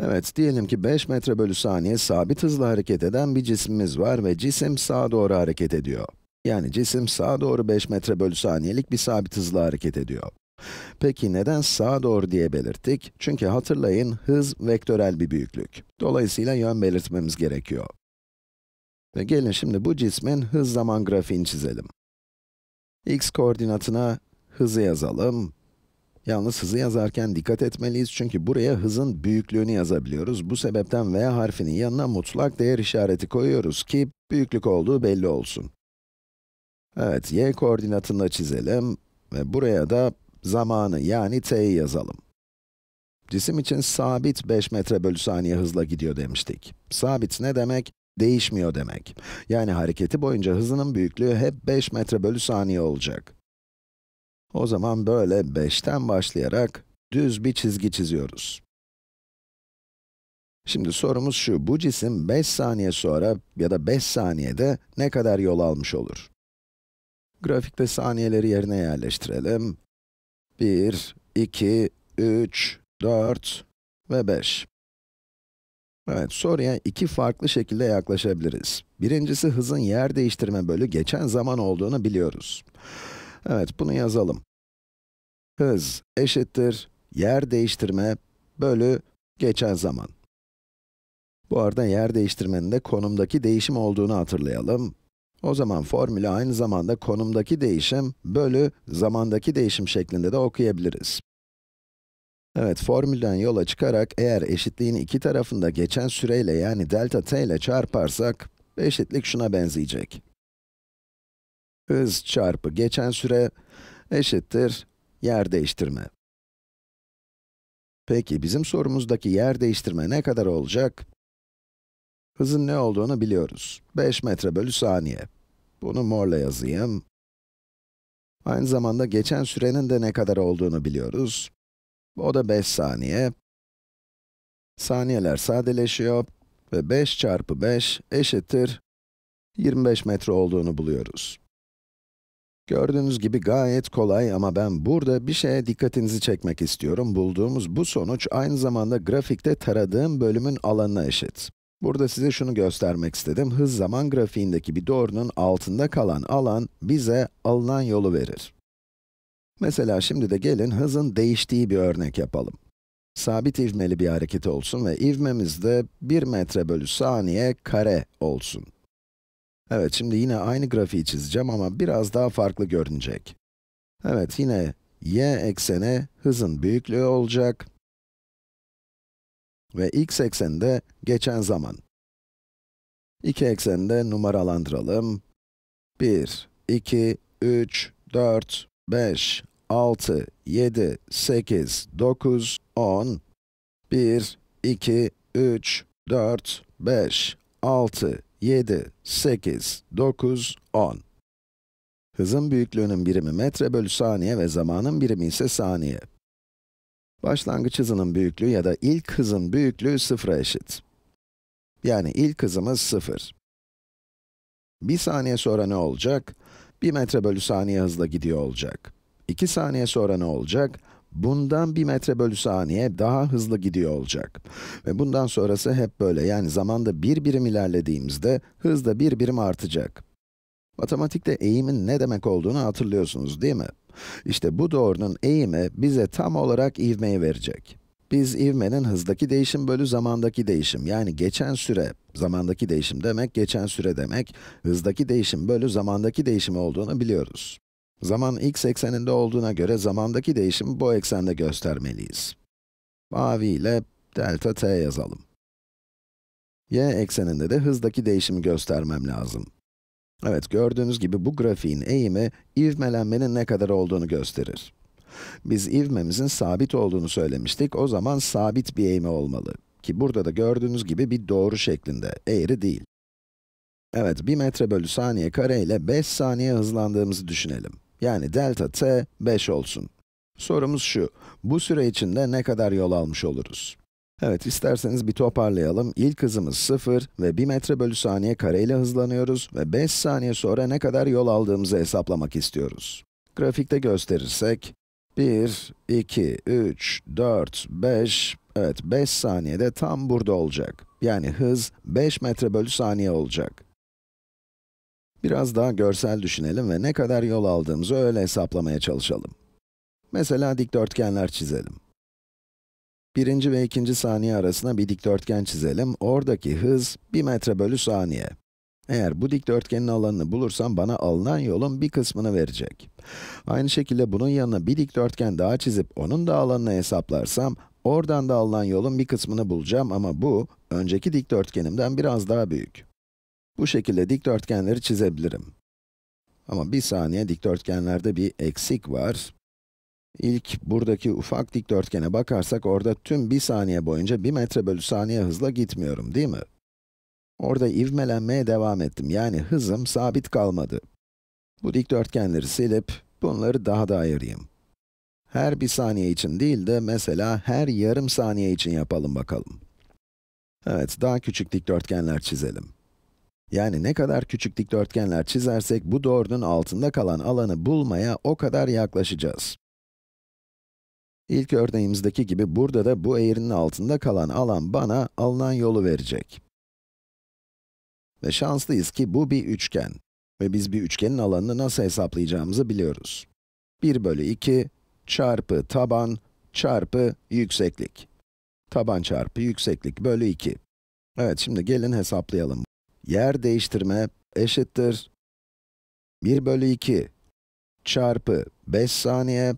Evet, diyelim ki 5 metre bölü saniye sabit hızla hareket eden bir cisimimiz var ve cisim sağa doğru hareket ediyor. Yani cisim sağa doğru 5 metre bölü saniyelik bir sabit hızla hareket ediyor. Peki neden sağa doğru diye belirttik? Çünkü hatırlayın, hız vektörel bir büyüklük. Dolayısıyla yön belirtmemiz gerekiyor. Ve gelin şimdi bu cismin hız zaman grafiğini çizelim. x koordinatına hızı yazalım, Yalnız hızı yazarken dikkat etmeliyiz çünkü buraya hızın büyüklüğünü yazabiliyoruz. Bu sebepten v harfinin yanına mutlak değer işareti koyuyoruz ki büyüklük olduğu belli olsun. Evet, y koordinatını da çizelim ve buraya da zamanı yani t'yi yazalım. Cisim için sabit 5 metre bölü saniye hızla gidiyor demiştik. Sabit ne demek? Değişmiyor demek. Yani hareketi boyunca hızının büyüklüğü hep 5 metre bölü saniye olacak. O zaman böyle 5'ten başlayarak düz bir çizgi çiziyoruz. Şimdi sorumuz şu, bu cisim 5 saniye sonra ya da 5 saniyede ne kadar yol almış olur? Grafikte saniyeleri yerine yerleştirelim. 1, 2, 3, 4 ve 5. Evet, soruya iki farklı şekilde yaklaşabiliriz. Birincisi hızın yer değiştirme bölü geçen zaman olduğunu biliyoruz. Evet, bunu yazalım. Hız eşittir yer değiştirme bölü geçen zaman. Bu arada yer değiştirmenin de konumdaki değişim olduğunu hatırlayalım. O zaman formülü aynı zamanda konumdaki değişim bölü zamandaki değişim şeklinde de okuyabiliriz. Evet, formülden yola çıkarak eğer eşitliğin iki tarafında geçen süreyle yani delta t ile çarparsak, eşitlik şuna benzeyecek. Hız çarpı geçen süre eşittir Yer değiştirme. Peki bizim sorumuzdaki yer değiştirme ne kadar olacak? Hızın ne olduğunu biliyoruz. 5 metre bölü saniye. Bunu morla yazayım. Aynı zamanda geçen sürenin de ne kadar olduğunu biliyoruz. O da 5 saniye. Saniyeler sadeleşiyor ve 5 çarpı 5 eşittir 25 metre olduğunu buluyoruz. Gördüğünüz gibi gayet kolay ama ben burada bir şeye dikkatinizi çekmek istiyorum. Bulduğumuz bu sonuç aynı zamanda grafikte taradığım bölümün alanına eşit. Burada size şunu göstermek istedim. Hız zaman grafiğindeki bir doğrunun altında kalan alan bize alınan yolu verir. Mesela şimdi de gelin hızın değiştiği bir örnek yapalım. Sabit ivmeli bir hareket olsun ve ivmemiz de 1 metre bölü saniye kare olsun. Evet, şimdi yine aynı grafiği çizeceğim ama biraz daha farklı görünecek. Evet, yine y ekseni hızın büyüklüğü olacak. Ve x ekseni de geçen zaman. İki ekseni de numaralandıralım. 1, 2, 3, 4, 5, 6, 7, 8, 9, 10, 1, 2, 3, 4, 5, 6, 7, 8, 9, 10. Hızın büyüklüğünün birimi metre bölü saniye ve zamanın birimi ise saniye. Başlangıç hızının büyüklüğü ya da ilk hızın büyüklüğü sıfıra eşit. Yani ilk hızımız sıfır. Bir saniye sonra ne olacak? Bir metre bölü saniye hızla gidiyor olacak. İki saniye sonra ne olacak? bundan 1 metre bölü saniye daha hızlı gidiyor olacak. Ve bundan sonrası hep böyle, yani zamanda bir birim ilerlediğimizde hız da bir birim artacak. Matematikte eğimin ne demek olduğunu hatırlıyorsunuz değil mi? İşte bu doğrunun eğimi bize tam olarak ivmeyi verecek. Biz ivmenin hızdaki değişim bölü zamandaki değişim, yani geçen süre, zamandaki değişim demek, geçen süre demek, hızdaki değişim bölü zamandaki değişim olduğunu biliyoruz. Zaman x ekseninde olduğuna göre zamandaki değişimi bu eksende göstermeliyiz. Mavi ile delta t yazalım. y ekseninde de hızdaki değişimi göstermem lazım. Evet, gördüğünüz gibi bu grafiğin eğimi, ivmelenmenin ne kadar olduğunu gösterir. Biz ivmemizin sabit olduğunu söylemiştik, o zaman sabit bir eğimi olmalı. Ki burada da gördüğünüz gibi bir doğru şeklinde, eğri değil. Evet, 1 metre bölü saniye kare ile 5 saniye hızlandığımızı düşünelim. Yani delta t 5 olsun. Sorumuz şu, bu süre içinde ne kadar yol almış oluruz? Evet, isterseniz bir toparlayalım. İlk hızımız 0 ve 1 metre bölü saniye kare ile hızlanıyoruz ve 5 saniye sonra ne kadar yol aldığımızı hesaplamak istiyoruz. Grafikte gösterirsek, 1, 2, 3, 4, 5, evet 5 saniyede tam burada olacak. Yani hız 5 metre bölü saniye olacak. Biraz daha görsel düşünelim ve ne kadar yol aldığımızı öyle hesaplamaya çalışalım. Mesela dikdörtgenler çizelim. Birinci ve ikinci saniye arasına bir dikdörtgen çizelim. Oradaki hız 1 metre bölü saniye. Eğer bu dikdörtgenin alanını bulursam bana alınan yolun bir kısmını verecek. Aynı şekilde bunun yanına bir dikdörtgen daha çizip onun da alanını hesaplarsam, oradan da alınan yolun bir kısmını bulacağım ama bu, önceki dikdörtgenimden biraz daha büyük. Bu şekilde dikdörtgenleri çizebilirim. Ama bir saniye dikdörtgenlerde bir eksik var. İlk buradaki ufak dikdörtgene bakarsak orada tüm bir saniye boyunca 1 metre bölü saniye hızla gitmiyorum değil mi? Orada ivmelenmeye devam ettim yani hızım sabit kalmadı. Bu dikdörtgenleri silip bunları daha da ayırayım. Her bir saniye için değil de mesela her yarım saniye için yapalım bakalım. Evet, daha küçük dikdörtgenler çizelim. Yani ne kadar küçük dikdörtgenler çizersek bu doğrunun altında kalan alanı bulmaya o kadar yaklaşacağız. İlk örneğimizdeki gibi burada da bu eğrinin altında kalan alan bana alınan yolu verecek. Ve şanslıyız ki bu bir üçgen. Ve biz bir üçgenin alanını nasıl hesaplayacağımızı biliyoruz. 1 bölü 2 çarpı taban çarpı yükseklik. Taban çarpı yükseklik bölü 2. Evet, şimdi gelin hesaplayalım yer değiştirme eşittir 1 bölü 2 çarpı 5 saniye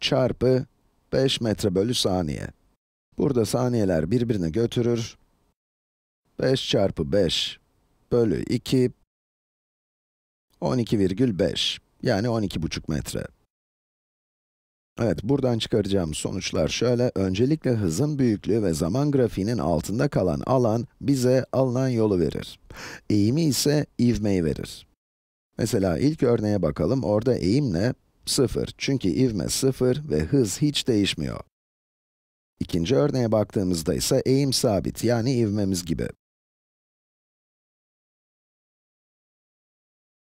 çarpı 5 metre bölü saniye. Burada saniyeler birbirini götürür. 5 çarpı 5 bölü 2 12,5 yani 12,5 metre. Evet, buradan çıkaracağım sonuçlar şöyle. Öncelikle hızın büyüklüğü ve zaman grafiğinin altında kalan alan bize alınan yolu verir. Eğimi ise ivmeyi verir. Mesela ilk örneğe bakalım. Orada eğim ne? 0. Çünkü ivme 0 ve hız hiç değişmiyor. İkinci örneğe baktığımızda ise eğim sabit, yani ivmemiz gibi.